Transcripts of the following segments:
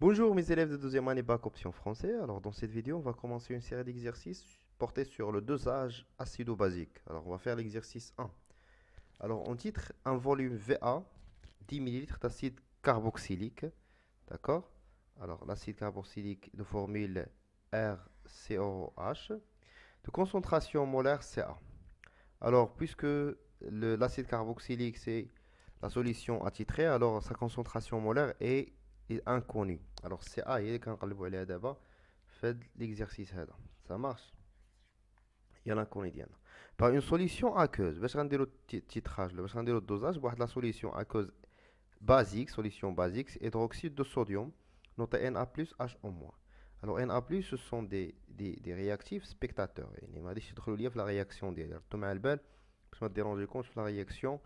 Bonjour mes élèves de deuxième année bac option français. Alors dans cette vidéo, on va commencer une série d'exercices portés sur le dosage acido-basique. Alors on va faire l'exercice 1. Alors on titre un volume VA 10 ml d'acide carboxylique, d'accord alors l'acide carboxylique de formule RCOH, de concentration molaire CA. Alors, puisque l'acide carboxylique, c'est la solution attitrée, alors sa concentration molaire est, inconnue. Alors, CA, il est quand on là d'abord, fait l'exercice. Ça marche. Il y a l'inconnue. Par une solution aqueuse, je vais le titrage, je vais le dosage, la solution aqueuse basique, solution basique, hydroxyde de sodium nota Na plus H en moins. Alors Na+, plus, ce sont des, réactifs spectateurs. Et les madis, c'est la réaction des Thomas je parce suis rendu compte la réaction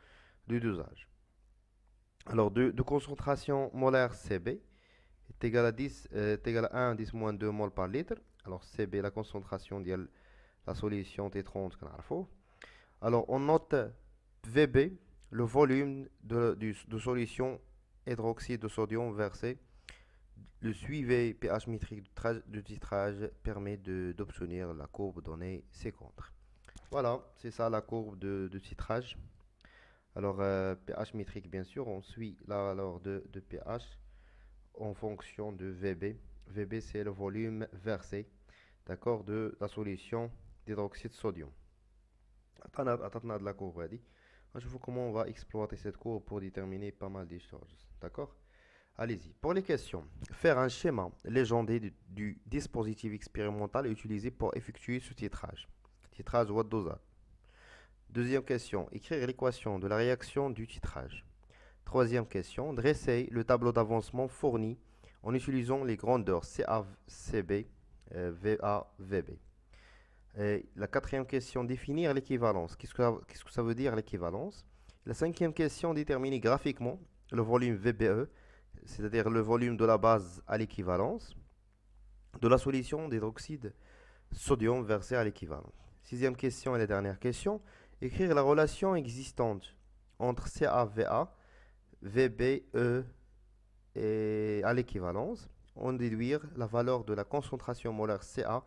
du dosage. Alors, de, concentration molaire CB est égal à 10, à 1, 10 moins 2 mol par litre. Alors, CB, la concentration de la solution T30 qu'on a Alors, on note VB, le volume de solution hydroxyde de sodium versé le suivi pH métrique de titrage permet d'obtenir la courbe donnée contre. Voilà, c'est ça la courbe de, titrage. Alors, pH euh, métrique, bien sûr, on suit la valeur de, pH en fonction de VB. VB, c'est le volume versé, d'accord, de la solution d'hydroxyde de sodium. de la courbe, on va voir comment on va exploiter cette courbe pour déterminer pas mal des choses, d'accord Allez-y. Pour les questions, faire un schéma légendé du, dispositif expérimental utilisé pour effectuer ce titrage. Titrage ou dosa. Deuxième question, écrire l'équation de la réaction du titrage. Troisième question, dresser le tableau d'avancement fourni en utilisant les grandeurs CA, CB, VA, VB. la quatrième question, définir l'équivalence. Qu'est-ce que, que ça veut dire l'équivalence La cinquième question, déterminer graphiquement le volume VBE c'est-à-dire le volume de la base à l'équivalence, de la solution d'hydroxyde sodium versé à l'équivalence. Sixième question et la dernière question. Écrire la relation existante entre CAVA, e et à l'équivalence. en déduire la valeur de la concentration molaire CA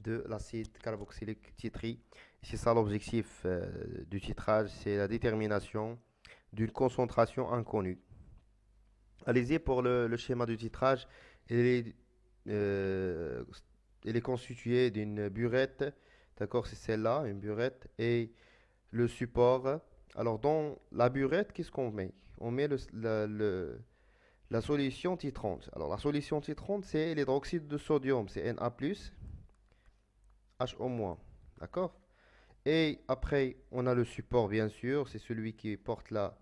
de l'acide carboxylique titri. C'est ça l'objectif euh, du titrage, c'est la détermination d'une concentration inconnue. Allez-y pour le, schéma du titrage. Il est, euh, constitué d'une burette, d'accord, c'est celle-là, une burette, et le support. Alors, dans la burette, qu'est-ce qu'on met On met la, solution titrante. Alors, la solution titrante, c'est l'hydroxyde de sodium, c'est Na, HO-, d'accord Et après, on a le support, bien sûr, c'est celui qui porte la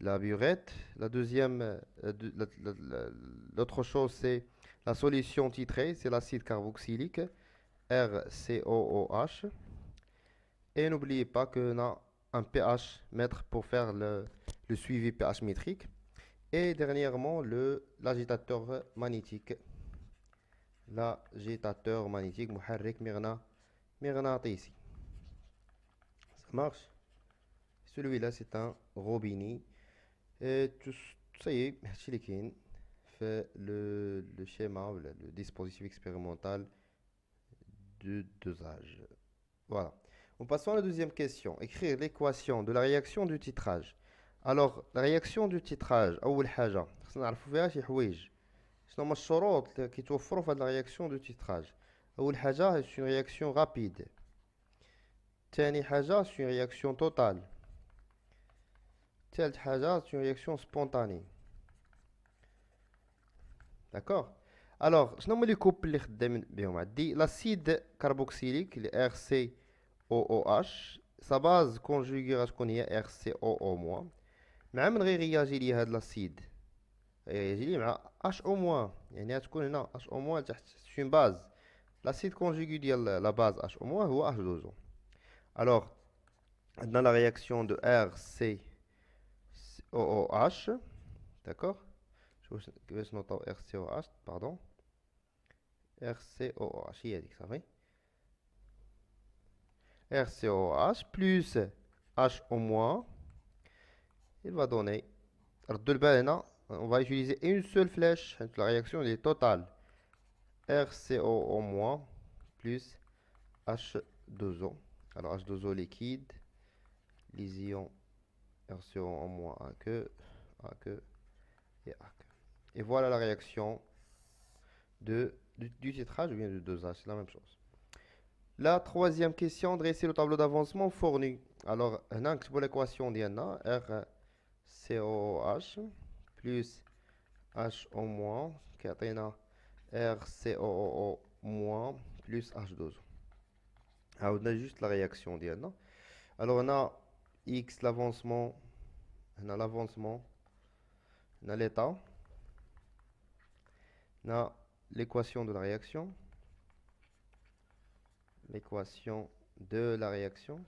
la burette. La deuxième, euh, l'autre chose, c'est la solution titrée, c'est l'acide carboxylique, RCOOH. Et n'oubliez pas qu'on a un pH mètre pour faire le, suivi pH métrique. Et dernièrement, l'agitateur magnétique. L'agitateur magnétique, Muharrik Mirna, Mirna ici. Ça marche Celui-là, c'est un robinet et ça y est, هادشي fait le, schéma le dispositif expérimental de dosage. Voilà. On passe à la deuxième question. Écrire l'équation de la réaction du titrage. Alors, la réaction du titrage, أول Haja, خصنا un فيها شي حوايج. شنو هما الشروط اللي كيتوفروا في réaction rapide. titrage. أول حاجة c'est une réaction rapide c'est une réaction spontanée. D'accord Alors, je nomme les couples l'acide carboxylique, le RCOOH, sa base conjuguée à ce RCOO-. Mais on va réagir à l'acide. Réagir à HO-. Il y a HO-, c'est une base. L'acide conjugué de la base HO- ou H2O. Alors, dans la réaction de RCOOH OOH, d'accord je vais se noter RCOH, pardon, RCOH, il y a dit il va donner le ba on va utiliser une seule flèche la réaction est totale RCO au moins plus H2O alors H2O liquide les ions version en moins que, que et A Et voilà la réaction de, du, titrage ou bien du a c'est la même chose. La troisième question, dresser le tableau d'avancement fourni. Alors, on pour l'équation d'Yana, RCOH plus H au moins, qui RCOO moins plus H12. Alors, ah, on a juste la réaction d'Yana. Alors, on a x l'avancement on a l'avancement on a l'état on a l'équation de la réaction l'équation de la réaction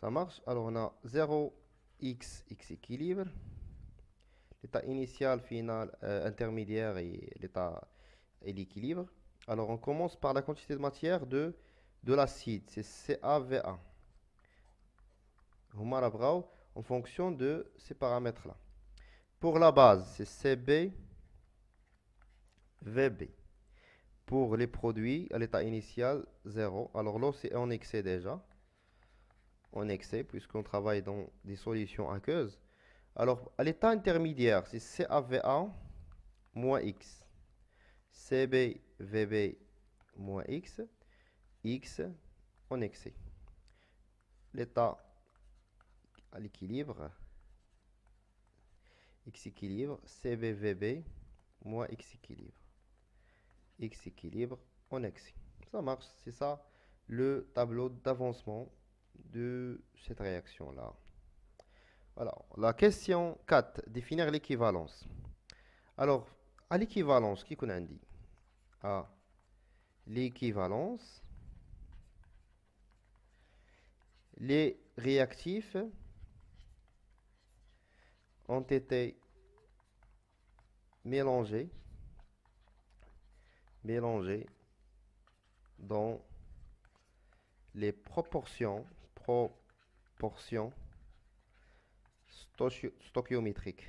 ça marche alors on a 0 x x équilibre l'état initial final euh, intermédiaire et l'état et l'équilibre alors on commence par la quantité de matière de de l'acide, c'est CAVA. En fonction de ces paramètres-là. Pour la base, c'est CBVB. Pour les produits, à l'état initial, 0. Alors là, c'est en excès déjà. En excès, puisqu'on travaille dans des solutions aqueuses. Alors, à l'état intermédiaire, c'est CAVA moins X. CBVB moins X. X en excès. L'état à l'équilibre, X équilibre, CBVB moins X équilibre. X équilibre en excès. Ça marche, c'est ça le tableau d'avancement de cette réaction-là. Alors, la question 4, définir l'équivalence. Alors, à l'équivalence, qui qu'on a dit À l'équivalence, les réactifs ont été mélangés, mélangés dans les proportions, proportions stoichiométriques.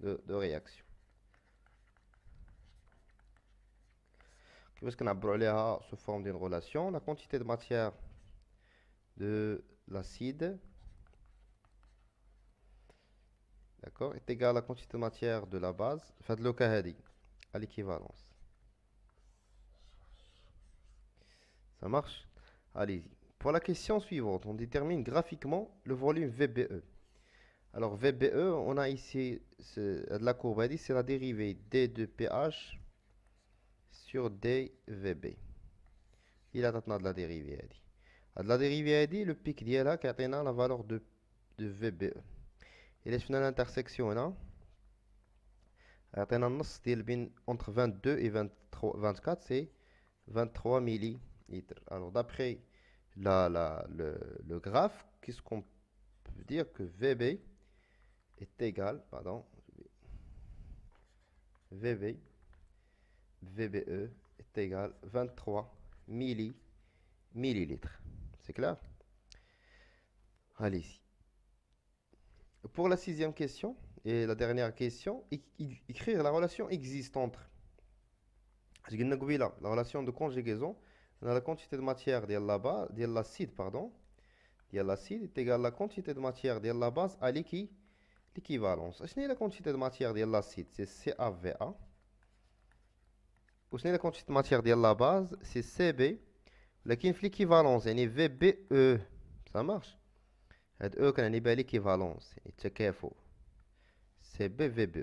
de réaction. qu'on a brûlé à ah, sous forme d'une relation. La quantité de matière de l'acide d'accord est égale à la quantité de matière de la base Faites le cas à l'équivalence ça marche allez-y pour la question suivante on détermine graphiquement le volume VBE alors VBE on a ici la courbe c'est la dérivée D de pH sur dvb il a maintenant de la dérivée de la dérivée adi, le pic là, qui atteint la valeur de, de vbe et les finales intersection là bin entre 22 et 23, 24 c'est 23 millilitres alors d'après la, le, le graphe qu'est ce qu'on peut dire que vb e est égal pardon vb VBE est égal 23 milli, millilitres. C'est clair Allez y Pour la sixième question et la dernière question, écrire la relation existante. entre. La relation de conjugaison, la quantité de matière de la de l'acide, pardon, de l'acide est égale à la quantité de matière de la base à l'équivalence. la quantité de matière de l'acide C'est CAVA. Vous la matière de matière la base, c'est CB, laquelle est l'équivalence, c'est VBE, ça marche. Et e c'est une équivalence. c'est ce qu'il faut. Je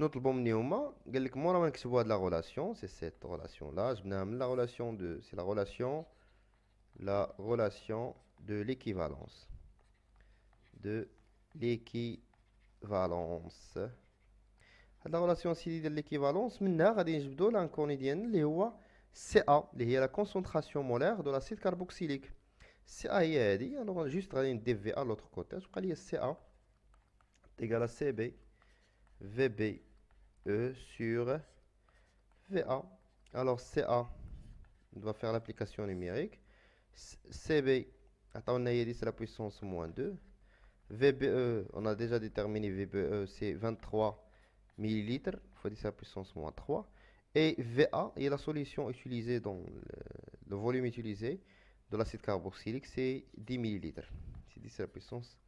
note le bon de la relation C'est cette relation-là. Je me la relation de, la relation de l'équivalence, de l'équivalence la relation acide de l'équivalence, l'inconnu ديال هو CA, اللي هي la concentration molaire de l'acide carboxylique. CA هي on va juste غادي dv à l'autre côté, تبقى لي CA égale à CB VB E sur VA. Alors CA on doit faire l'application numérique. CB attends, on a dit c'est la puissance moins -2. VBE, on a déjà déterminé VBE c'est 23 millilitres fois 10 à la puissance moins 3. Et VA est la solution utilisée dans le, volume utilisé de l'acide carboxylique, c'est 10 millilitres. C'est 10 à la puissance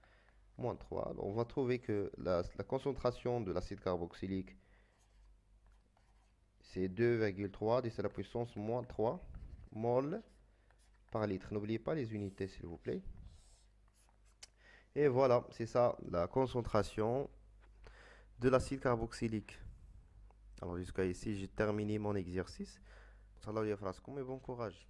moins 3. on va trouver que la, la concentration de l'acide carboxylique, c'est 2,3 10 à la puissance moins 3 mol par litre. N'oubliez pas les unités, s'il vous plaît. Et voilà, c'est ça la concentration de l'acide carboxylique. Alors jusqu'à ici, j'ai terminé mon exercice. Salut bon courage.